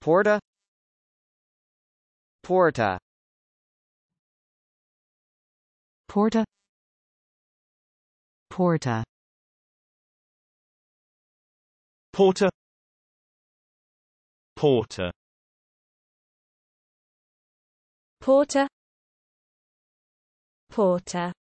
Porta Porta Porta Porta Porta Porta Porta Porta